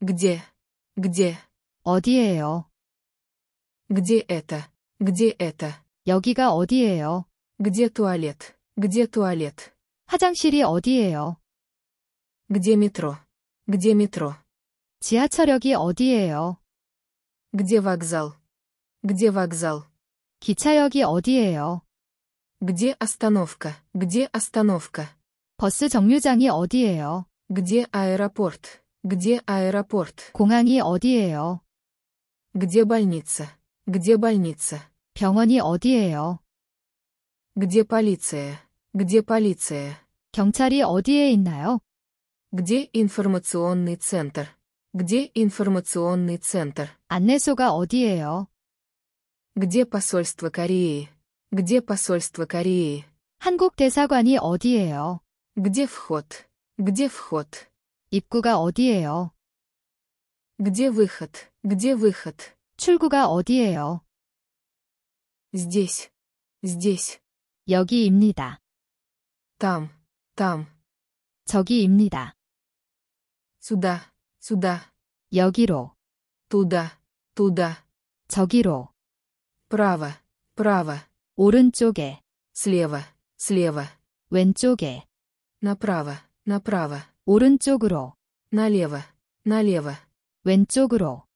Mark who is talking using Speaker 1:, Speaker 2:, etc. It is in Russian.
Speaker 1: Где? Где? 어디예요? Где это? Где это? 여기가 어디예요? Где туалет? Где туалет? 화장실이 어디예요? Где метро? Где метро? 지하철역이 어디예요? Где вокзал? Где вокзал? 기차역이 어디예요? Где остановка? Где остановка? 버스 정류장이 어디예요? Где аэропорт? Где аэропорт? 공항이 어디예요? Где больница? Где больница? 병원이 어디예요? Где полиция? Где полиция? 경찰이 어디에 있나요? Где информационный центр? Где информационный центр? 안내소가 어디예요? Где посольство Кореи? Где посольство Кореи? 한국 대사관이 어디예요? Где вход? Где вход? 입구가 어디예요? Где выход? Где выход? 출구가 어디예요?
Speaker 2: Здесь. Здесь. 여기입니다.
Speaker 1: Там. Там. 저기입니다. Сюда. Сюда. 여기로. Туда. Туда. 저기로. Право. Право. 오른쪽에. Слева. Слева. 왼쪽에. Направо. Направо. 오른쪽으로. налево,
Speaker 2: налево. 왼쪽으로.